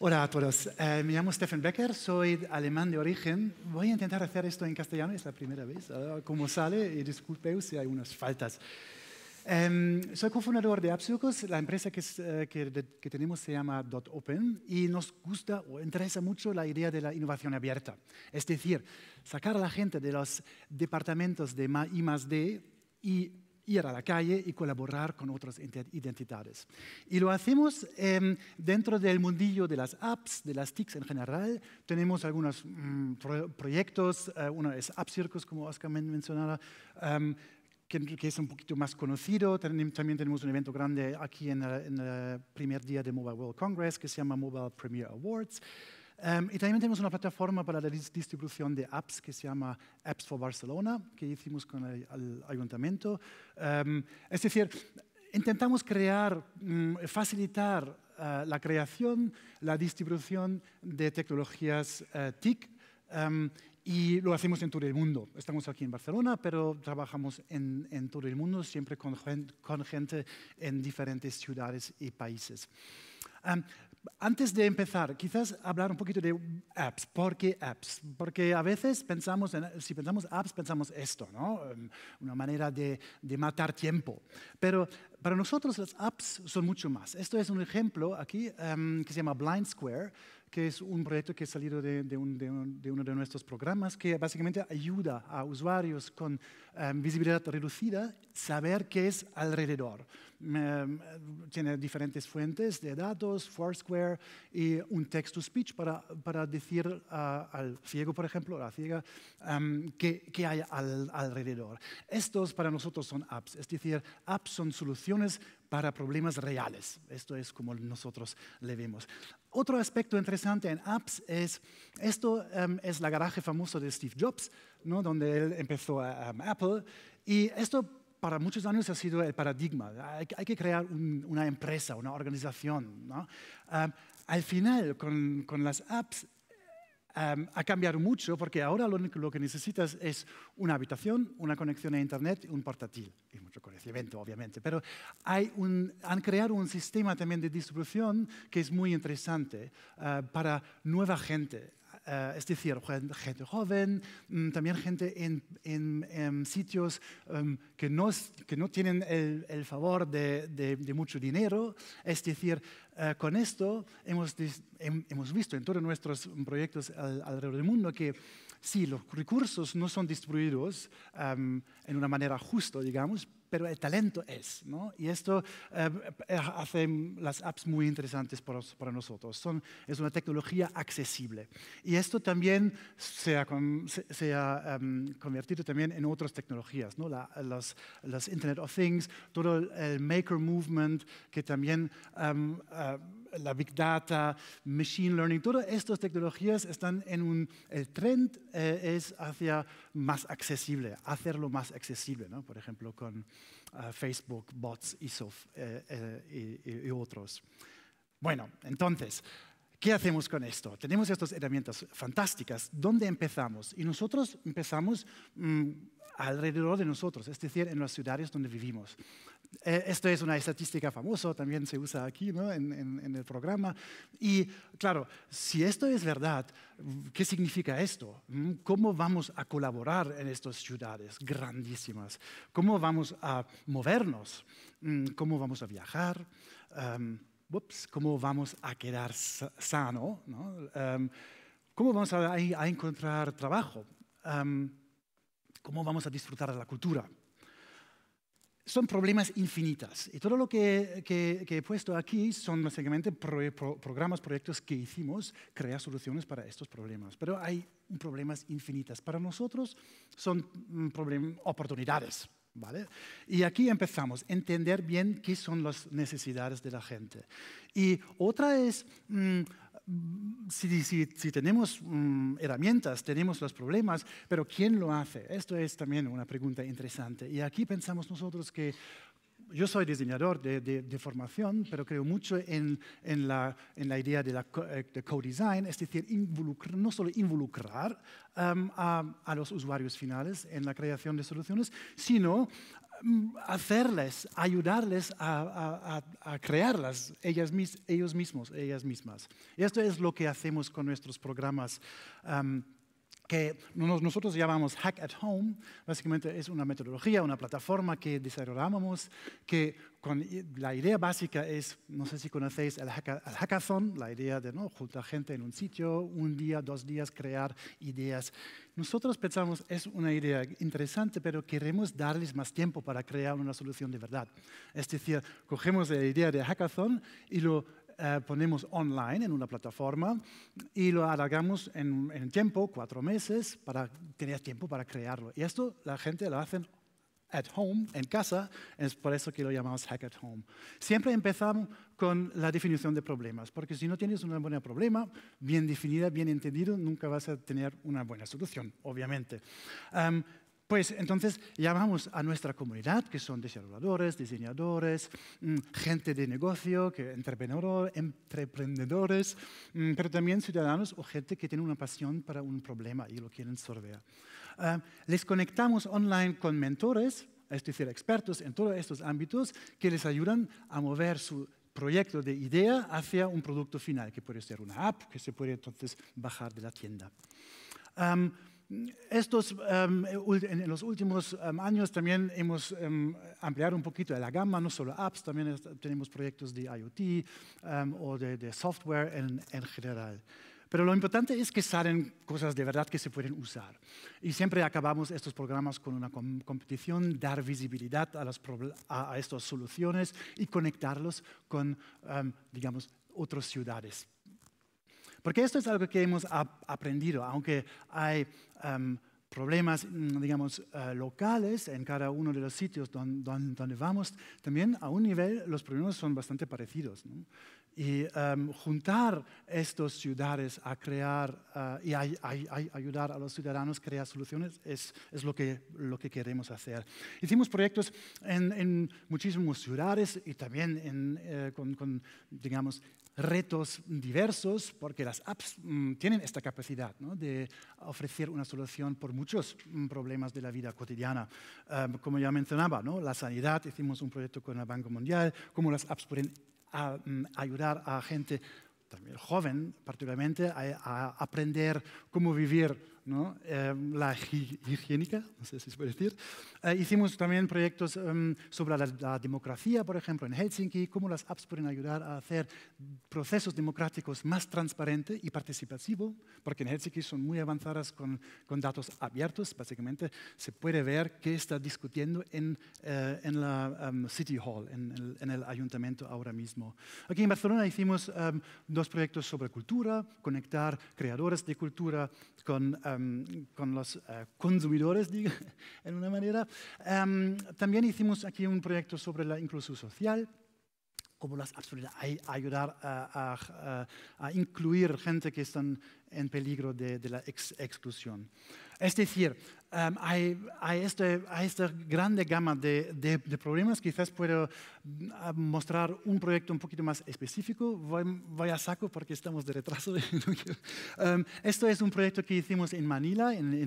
Hola a todos, eh, me llamo Stefan Becker, soy alemán de origen. Voy a intentar hacer esto en castellano, es la primera vez, a ah, cómo sale, y disculpe si hay unas faltas. Em, soy cofundador de Appsucos, la empresa eh, que, tenemos se llama .open y nos gusta o interesa mucho la idea de la innovación abierta. Es decir, sacar a la gente de los departamentos de I+.D. y ir a la calle y colaborar con otras identidades. Y lo hacemos em, dentro del mundillo de las apps, de las TICs en general. Tenemos algunos mm, proyectos, eh, uno es App Circus, como Oscar mencionaba, em, que, es un poquito más conocido. También, tenemos un evento grande aquí en, en el primer día de Mobile World Congress que se llama Mobile Premier Awards. Em, y también tenemos una plataforma para la distribución de apps que se llama Apps for Barcelona, que hicimos con el, ayuntamiento. Em, es decir, intentamos crear, mm, facilitar eh, la creación, la distribución de tecnologías eh, TIC em, y lo hacemos en todo el mundo. Estamos aquí en Barcelona, pero trabajamos en, todo el mundo, siempre con, con, gente en diferentes ciudades y países antes de empezar, quizás hablar un poquito de apps. ¿Por qué apps? Porque a veces pensamos, si pensamos apps, pensamos esto, ¿no? Una manera de, matar tiempo. Pero para nosotros las apps son mucho más. Esto es un ejemplo aquí em, que se llama Blind Square, que es un proyecto que ha salido de, uno de nuestros programas, que básicamente ayuda a usuarios con em, visibilidad reducida saber qué es alrededor. Em, tiene diferentes fuentes de datos, Foursquare y un text-to-speech para, decir al ciego, por ejemplo, a la ciega, em, qué, hay alrededor. Estos para nosotros son apps, es decir, apps son soluciones para problemas reales. Esto es como nosotros le vemos. Otro aspecto interesante en apps es, esto em, es la garaje famoso de Steve Jobs, ¿no? donde él empezó a, Apple, y esto para muchos años ha sido el paradigma. Hay, que crear una empresa, una organización. Em, al final, con, con las apps, Em, a cambiar mucho porque ahora lo, lo, que necesitas es una habitación, una conexión a Internet, y un portátil y mucho conocimiento, obviamente. Pero han creado un sistema también de distribución que es muy interesante eh, para nueva gente eh, es decir, gente joven, mm, también gente en, em, sitios em, que, no, tienen el, favor de, mucho dinero. Es decir, eh, con esto hemos, visto en todos nuestros proyectos alrededor del mundo que sí, los recursos no son distribuidos en una manera justa, digamos, pero el talento es. ¿no? Y esto eh, eh, hace las apps muy interesantes para, nosotros. es una tecnología accesible. Y esto también se ha, convertido también en otras tecnologías, ¿no? La, las, Internet of Things, todo el Maker Movement, que también... Ah, la Big Data, Machine Learning, todas estas tecnologías están en un... El trend eh, es hacia más accesible, hacerlo más accesible, ¿no? por ejemplo, con ah, Facebook, bots, ISOF eh, eh, y, otros. Bueno, entonces, ¿qué hacemos con esto? Tenemos estas herramientas fantásticas. ¿Dónde empezamos? Y nosotros empezamos... Mm, alrededor de nosotros, es decir, en las ciudades donde vivimos. Eh, esto es una estadística famosa, también se usa aquí ¿no? en, en, el programa. Y claro, si esto es verdad, ¿qué significa esto? Mm, ¿Cómo vamos a colaborar en estas ciudades grandísimas? ¿Cómo vamos a movernos? Mm, ¿Cómo vamos a viajar? Em, ¿Cómo vamos a quedar sano? Em, ¿Cómo vamos a, encontrar trabajo? Em, ¿Cómo vamos a disfrutar de la cultura? son problemas infinitas. Y todo lo que, que, he puesto aquí son básicamente programas, proyectos que hicimos, crear soluciones para estos problemas. Pero hay problemas infinitas. Para nosotros son mm, oportunidades. ¿Vale? Y aquí empezamos, entender bien qué son las necesidades de la gente. Y otra es... Mm, Mm, si, si, tenemos mm, herramientas, tenemos los problemas, pero ¿quién lo hace? Esto es también una pregunta interesante. Y aquí pensamos nosotros que yo soy diseñador de, formación, pero creo mucho en, la, idea eh, de, co-design, es decir, no solo involucrar um, a, los usuarios finales en la creación de soluciones, sino um, hacerles, ayudarles a, crearlas ellas ellos mismos, ellas mismas. Y esto es lo que hacemos con nuestros programas. Um, que nosotros llamamos Hack at Home, básicamente es una metodología, una plataforma que desarrollamos, que con la idea básica es, no sé si conocéis el, el hackathon, la idea de ¿no? juntar gente en un sitio, un día, dos días, crear ideas. Nosotros pensamos, es una idea interesante, pero queremos darles más tiempo para crear una solución de verdad. Es decir, cogemos la idea de hackathon y lo eh, ponemos online en una plataforma y lo alargamos en, tiempo, cuatro meses, para tener tiempo para crearlo. Y esto la gente lo hace at home, en casa, es por eso que lo llamamos hack at home. Siempre empezamos con la definición de problemas, porque si no tienes un buen problema, bien definida, bien entendido, nunca vas a tener una buena solución, obviamente. Em, pues entonces llamamos a nuestra comunidad, que son desarrolladores, diseñadores, mm, gente de negocio, que emprendedores, mm, pero también ciudadanos o gente que tiene una pasión para un problema y lo quieren sortear. Ah, les conectamos online con mentores, es decir, expertos en todos estos ámbitos, que les ayudan a mover su proyecto de idea hacia un producto final, que puede ser una app que se puede entonces bajar de la tienda. Estos, em, en los últimos em, años también hemos em, ampliado un poquito la gama, no solo apps, también tenemos proyectos de IoT o de, software en, general. Pero lo importante es que salen cosas de verdad que se pueden usar. Y siempre acabamos estos programas con una competición, dar visibilidad a, las a, estas soluciones y conectarlos con, digamos, otras ciudades. Porque esto es algo que hemos aprendido, aunque hay em, problemas, mm, digamos, eh, locales en cada uno de los sitios donde vamos, también a un nivel los problemas son bastante parecidos. Y em, juntar estos ciudades a crear eh, y ayudar a los ciudadanos a crear soluciones es, lo, que, lo que queremos hacer. Hicimos proyectos en, muchísimos ciudades y también eh, con, con, digamos, retos diversos, porque las apps mm, tienen esta capacidad de ofrecer una solución por muchos mm, problemas de la vida cotidiana. Em, como ya mencionaba, ¿no? la sanidad, hicimos un proyecto con el Banco Mundial, cómo las apps pueden mm, ayudar a gente, también joven particularmente, a aprender cómo vivir ¿no? Eh, la higiénica, no sé si se puede decir. Eh, hicimos también proyectos em, sobre la, democracia, por ejemplo, en Helsinki, cómo las apps pueden ayudar a hacer procesos democráticos más transparentes y participativos, porque en Helsinki son muy avanzadas con, datos abiertos, básicamente se puede ver qué está discutiendo en, eh, la em, City Hall, en el, ayuntamiento ahora mismo. Aquí en Barcelona hicimos em, dos proyectos sobre cultura, conectar creadores de cultura con Em, con los eh, consumidores, digo, en una manera. Em, también hicimos aquí un proyecto sobre la inclusión social como las ayudar a, incluir gente que está en peligro de, la exclusión. Es decir, Um, este, hay, esta grande gama de, problemas. Quizás puedo mm, mostrar un proyecto un poquito más específico. Voy, a saco porque estamos de retraso. Um, esto es un proyecto que hicimos en Manila, en, eh,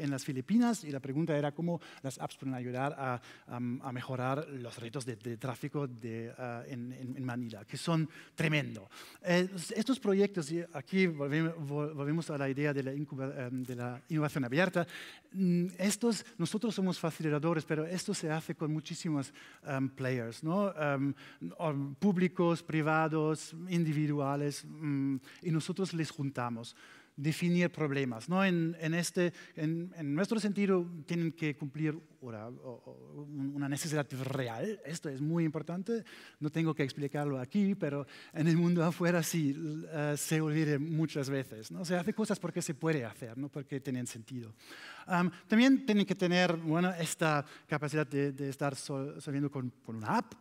en, las, Filipinas, y la pregunta era cómo las apps pueden ayudar a, a mejorar los retos de, tráfico de, uh, en, en, Manila, que son tremendo. Eh, estos proyectos, y aquí volvemos, a la idea de la, um, la innovación abierta, Mm, estos, nosotros somos facilitadores, pero esto se hace con muchísimos um, players, um, um, públicos, privados, individuales, mm, y nosotros les juntamos definir problemas. ¿no? En, este, en, nuestro sentido, tienen que cumplir una, necesidad real. Esto es muy importante. No tengo que explicarlo aquí, pero en el mundo afuera sí eh, se olvide muchas veces. ¿no? Se hace cosas porque se puede hacer, porque tienen sentido. también tienen que tener esta capacidad de, estar solviendo con, una app.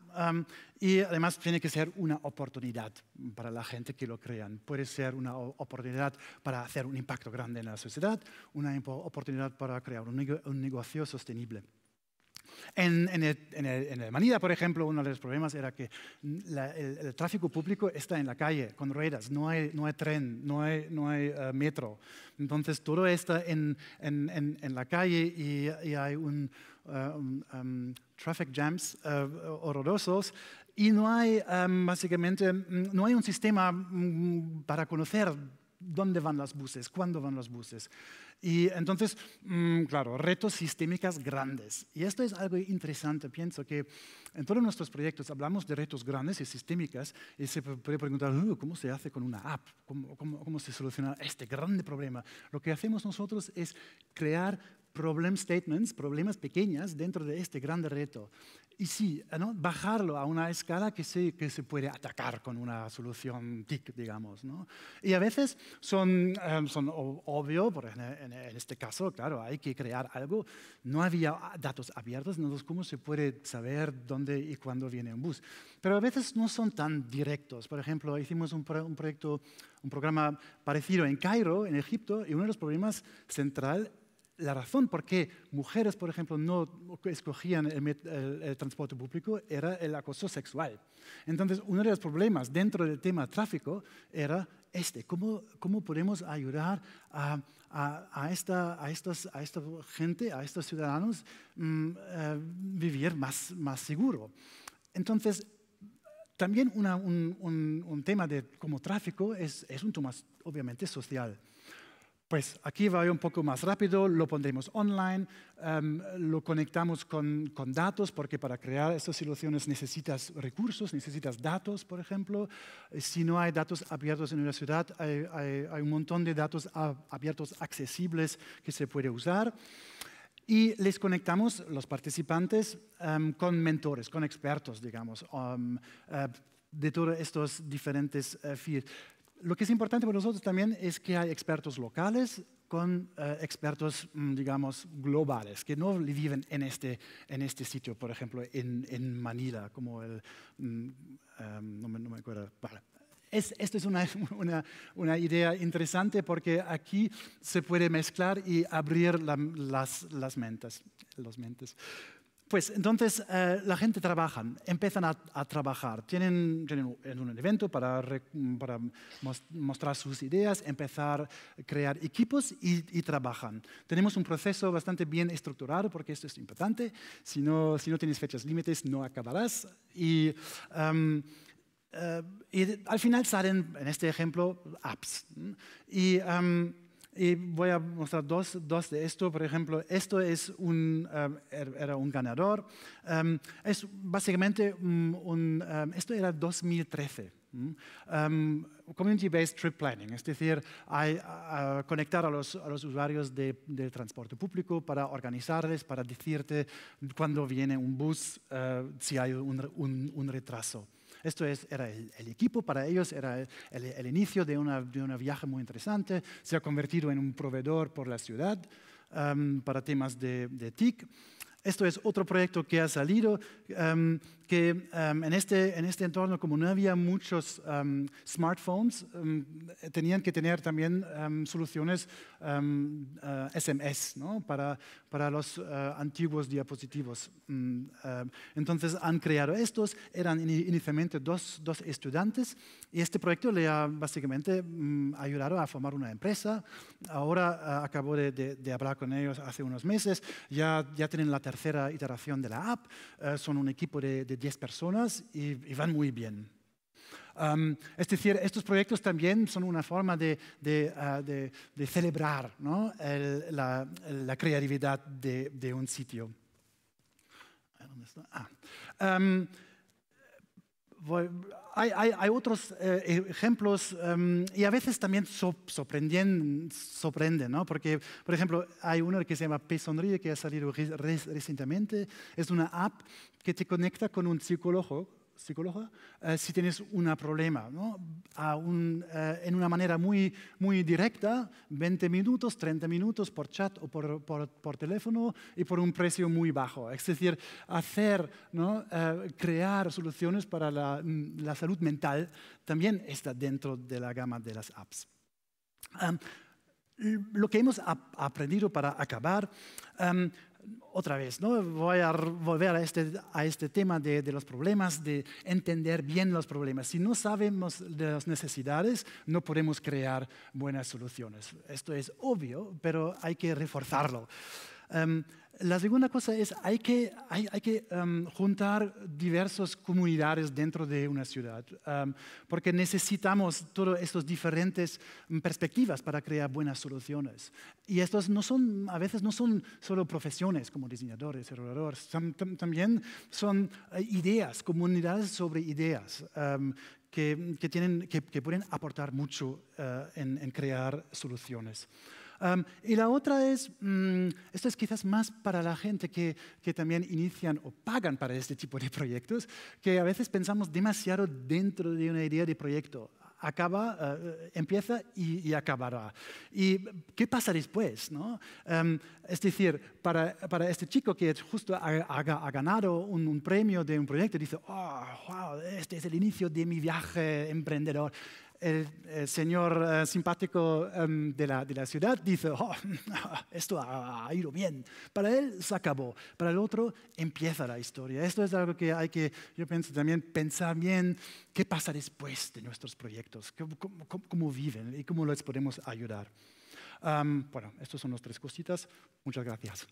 Y además tiene que ser una oportunidad para la gente que lo crean. Puede ser una oportunidad para hacer un impacto grande en la sociedad, una oportunidad para crear un negocio sostenible. En, en, en, Alemania, por ejemplo, uno de los problemas era que el, tráfico público está en la calle con ruedas, no hay, no hay tren, no hay, no hay eh, metro. Entonces todo está en, la calle y, hay un, eh, um, traffic jams eh, horrorosos y no hay, em, básicamente, mm, no hay un sistema mm, para conocer dónde van los buses, cuándo van los buses. Y entonces, mm, claro, retos sistémicas grandes. Y esto es algo interesante. Pienso que en todos nuestros proyectos hablamos de retos grandes y sistémicas y se puede preguntar, uh, ¿cómo se hace con una app? ¿Cómo, cómo, cómo se soluciona este grande problema? Lo que hacemos nosotros es crear problem statements, problemas pequeñas dentro de este grande reto. Y sí, bajarlo a una escala que se, que se puede atacar con una solución TIC, digamos. ¿no? Y a veces son, eh, son obvio, en este caso, claro, hay que crear algo. No había datos abiertos, no entonces cómo se puede saber dónde y cuándo viene un bus. Pero a veces no son tan directos. Por ejemplo, hicimos un, un proyecto, un programa parecido en Cairo, en Egipto, y uno de los problemas central la razón por qué mujeres, por ejemplo, no escogían el, transporte público era el acoso sexual. Entonces, uno de los problemas dentro del tema tráfico era este, ¿cómo, podemos ayudar a, esta, gente, a estos ciudadanos, a mm, eh, vivir más, seguro? Entonces, también un, tema de, como tráfico es un tema, obviamente, social. Pues aquí va un poco más rápido, lo pondremos online, em, lo conectamos con, datos, porque para crear estas soluciones necesitas recursos, necesitas datos, por ejemplo. Si no hay datos abiertos en una ciudad, hay, un montón de datos abiertos accesibles que se puede usar. Y les conectamos, los participantes, em, con mentores, con expertos, digamos, um, eh, de todos estos diferentes eh, fields. Lo que es importante para nosotros también es que hay expertos locales con eh, expertos, mm, digamos, globales, que no viven en este, en este sitio, por ejemplo, en, en Manila, como el... Mm, em, no, me, acuerdo. Vale. Es, esto es una, una, una, idea interesante porque aquí se puede mezclar y abrir las, las mentes. Los mentes. Pues entonces eh, la gente trabaja, empiezan a, trabajar, tienen, tienen, un evento para, mostrar sus ideas, empezar a crear equipos y, trabajan. Tenemos un proceso bastante bien estructurado porque esto es importante. Si no, si no tienes fechas límites, no acabarás. Y, em, eh, al final salen, en este ejemplo, apps. Y, em, y voy a mostrar dos, dos de esto. Por ejemplo, esto es un, um, er, era un ganador. Um, es básicamente um, un, esto era 2013. Mm. Community-based trip planning, es decir, conectar a los, a los usuarios del transporte público para organizarles, para decirte cuándo viene un bus, uh, si hay un, un retraso. Esto es, era el, equipo, para ellos era el, inicio de un de una viaje muy interesante, se ha convertido en un proveedor por la ciudad um, para temas de, de TIC. Esto es otro proyecto que ha salido, um, que em, en, este, en este entorno, como no había muchos em, smartphones, em, tenían que tener también soluciones SMS eh, para, para los eh, antiguos diapositivos. Mm, entonces han creado estos, eran inicialmente dos, dos estudiantes y este proyecto le ha básicamente mm, ayudado a formar una empresa. Ahora eh, acabo de, hablar con ellos hace unos meses, ya, ya tienen la tercera iteración de la app, son un equipo de 10 personas y, van muy bien. es decir, estos proyectos también son una forma de, ah, celebrar la, creatividad de, un sitio. Ah. ah hay, otros eh, ejemplos em, y a veces también sorprenden, ¿no? porque, por ejemplo, hay uno que se llama Sonríe que ha salido recientemente. Es una app que te conecta con un psicólogo psicóloga, eh, si tienes un problema. ¿no? Eh, en una manera muy, muy directa, 20 minutos, 30 minutos por chat o por, por, por teléfono y por un precio muy bajo. Es decir, hacer, eh, crear soluciones para mm, la, salud mental también está dentro de la gama de las apps. lo que hemos aprendido para acabar otra vez, ¿no? voy a volver a este, a este tema de, los problemas, de entender bien los problemas. Si no sabemos las necesidades, no podemos crear buenas soluciones. Esto es obvio, pero hay que reforzarlo. Em, la segunda cosa es, hay que, hay, que em, juntar diversas comunidades dentro de una ciudad, em, porque necesitamos todas estas diferentes perspectivas para crear buenas soluciones. Y estos no son, a veces no son solo profesiones como diseñadores, desarrolladores, también son eh, ideas, comunidades sobre ideas que, que, tienen, que, pueden aportar mucho eh, en crear soluciones y la otra es, mm, esto es quizás más para la gente que, que, también inician o pagan para este tipo de proyectos, que a veces pensamos demasiado dentro de una idea de proyecto. Acaba, eh, eh, empieza y, acabará. ¿Y qué pasa después? No? es decir, para, para, este chico que justo ha, ganado un, premio de un proyecto, dice, oh, wow, este es el inicio de mi viaje emprendedor el, señor eh, simpático em, de, la, de, la, ciudad dice, oh, esto ha, ido bien. Para él se acabó, para el otro empieza la historia. Esto es algo que hay que, yo pienso también, pensar bien qué pasa después de nuestros proyectos, cómo, viven y cómo les podemos ayudar. Em, bueno, estas son las tres cositas. Muchas gracias.